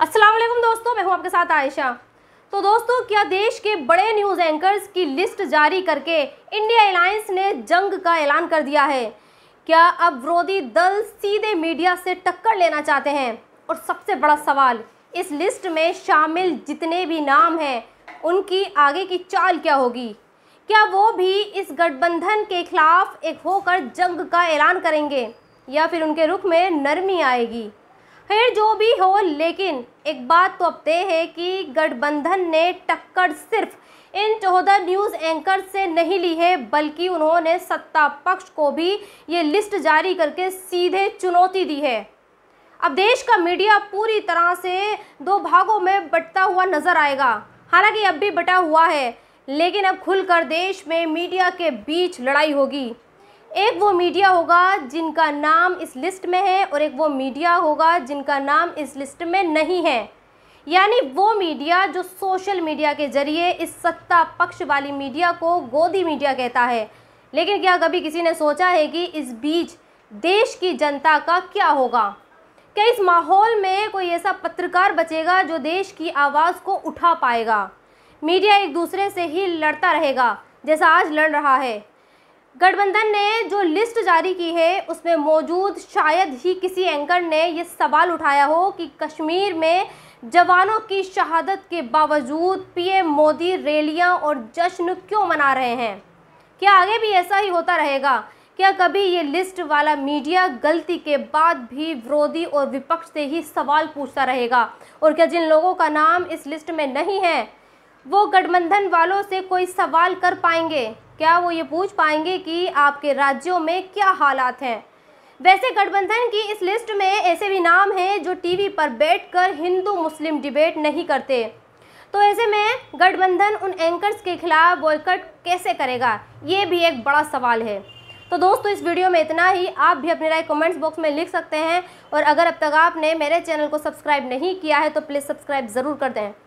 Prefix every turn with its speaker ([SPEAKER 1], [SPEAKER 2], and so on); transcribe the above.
[SPEAKER 1] अस्सलाम वालेकुम दोस्तों मैं हूं आपके साथ आयशा तो दोस्तों क्या देश के बड़े न्यूज़ एंकर्स की लिस्ट जारी करके इंडिया एलायंस ने जंग का ऐलान कर दिया है क्या अब विरोधी दल सीधे मीडिया से टक्कर लेना चाहते हैं और सबसे बड़ा सवाल इस लिस्ट में शामिल जितने भी नाम हैं उनकी आगे की चाल क्या होगी क्या वो भी इस गठबंधन के खिलाफ एक होकर जंग का ऐलान करेंगे या फिर उनके रुख में नरमी आएगी फिर जो भी हो लेकिन एक बात तो अब तय है कि गठबंधन ने टक्कर सिर्फ इन चौदह न्यूज़ एंकर से नहीं ली है बल्कि उन्होंने सत्ता पक्ष को भी ये लिस्ट जारी करके सीधे चुनौती दी है अब देश का मीडिया पूरी तरह से दो भागों में बटता हुआ नज़र आएगा हालांकि अब भी बटा हुआ है लेकिन अब खुलकर देश में मीडिया के बीच लड़ाई होगी एक वो मीडिया होगा जिनका नाम इस लिस्ट में है और एक वो मीडिया होगा जिनका नाम इस लिस्ट में नहीं है यानी वो मीडिया जो सोशल मीडिया के जरिए इस सत्ता पक्ष वाली मीडिया को गोदी मीडिया कहता है लेकिन क्या कभी किसी ने सोचा है कि इस बीच देश की जनता का क्या होगा क्या इस माहौल में कोई ऐसा पत्रकार बचेगा जो देश की आवाज़ को उठा पाएगा मीडिया एक दूसरे से ही लड़ता रहेगा जैसा आज लड़ रहा है गठबंधन ने जो लिस्ट जारी की है उसमें मौजूद शायद ही किसी एंकर ने ये सवाल उठाया हो कि कश्मीर में जवानों की शहादत के बावजूद पीएम मोदी रैलियां और जश्न क्यों मना रहे हैं क्या आगे भी ऐसा ही होता रहेगा क्या कभी ये लिस्ट वाला मीडिया गलती के बाद भी विरोधी और विपक्ष से ही सवाल पूछता रहेगा और क्या जिन लोगों का नाम इस लिस्ट में नहीं है वो गठबंधन वालों से कोई सवाल कर पाएंगे क्या वो ये पूछ पाएंगे कि आपके राज्यों में क्या हालात हैं वैसे गठबंधन की इस लिस्ट में ऐसे भी नाम हैं जो टीवी पर बैठकर हिंदू मुस्लिम डिबेट नहीं करते तो ऐसे में गठबंधन उन एंकर्स के खिलाफ बॉयकट कैसे करेगा ये भी एक बड़ा सवाल है तो दोस्तों इस वीडियो में इतना ही आप भी अपनी राय कमेंट्स बॉक्स में लिख सकते हैं और अगर अब तक आपने मेरे चैनल को सब्सक्राइब नहीं किया है तो प्लीज़ सब्सक्राइब ज़रूर कर दें